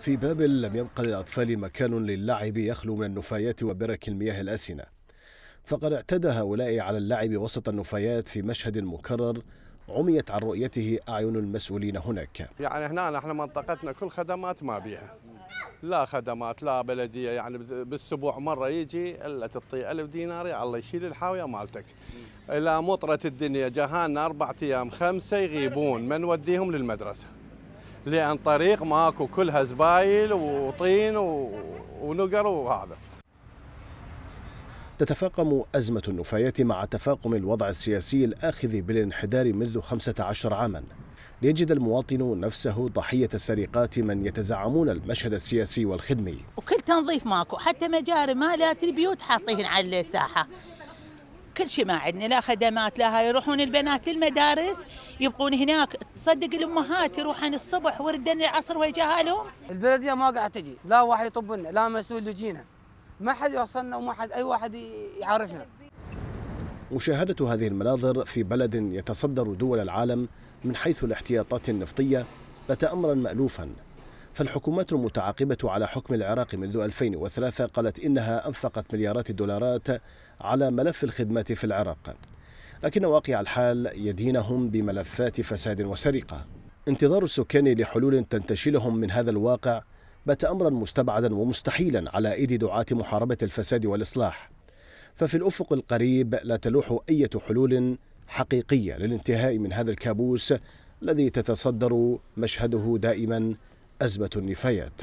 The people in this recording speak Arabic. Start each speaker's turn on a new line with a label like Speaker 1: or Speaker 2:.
Speaker 1: في بابل لم يبقى للأطفال مكان للعب يخلو من النفايات وبرك المياه الأسنة فقد اعتدى هؤلاء على اللعب وسط النفايات في مشهد مكرر عميت عن رؤيته أعين المسؤولين هناك
Speaker 2: يعني هنا احنا منطقتنا كل خدمات ما بيها لا خدمات لا بلدية يعني بالسبوع مرة يجي إلا تطي ألف دينار الله يشيل الحاوية مالتك إلى مطرة الدنيا جهان أربعة أيام خمسة يغيبون من وديهم للمدرسة لان طريق ماكو كلها زبايل وطين ونقر وهذا
Speaker 1: تتفاقم أزمة النفايات مع تفاقم الوضع السياسي الآخذ بالانحدار منذ 15 عاما ليجد المواطن نفسه ضحية سرقات من يتزعمون المشهد السياسي والخدمي
Speaker 3: وكل تنظيف ماكو حتى مجاري مالات البيوت حاطين على الساحة كل شيء ما عندنا لا خدمات لا هاي يروحون البنات للمدارس يبقون هناك تصدق الامهات يروحن الصبح وردن العصر ويجاهلهم البلديه ما قاعد تجي لا واحد يطب لنا لا مسؤول يجينا ما حد يوصلنا وما حد اي واحد يعرفنا
Speaker 1: مشاهده هذه المناظر في بلد يتصدر دول العالم من حيث الاحتياطات النفطيه بات امرا مالوفا فالحكومات المتعاقبة على حكم العراق منذ 2003 قالت إنها أنفقت مليارات الدولارات على ملف الخدمات في العراق لكن واقع الحال يدينهم بملفات فساد وسرقة انتظار السكان لحلول تنتشلهم من هذا الواقع بات أمرا مستبعدا ومستحيلا على أيدي دعاة محاربة الفساد والإصلاح ففي الأفق القريب لا تلوح أي حلول حقيقية للانتهاء من هذا الكابوس الذي تتصدر مشهده دائما أزمة النفايات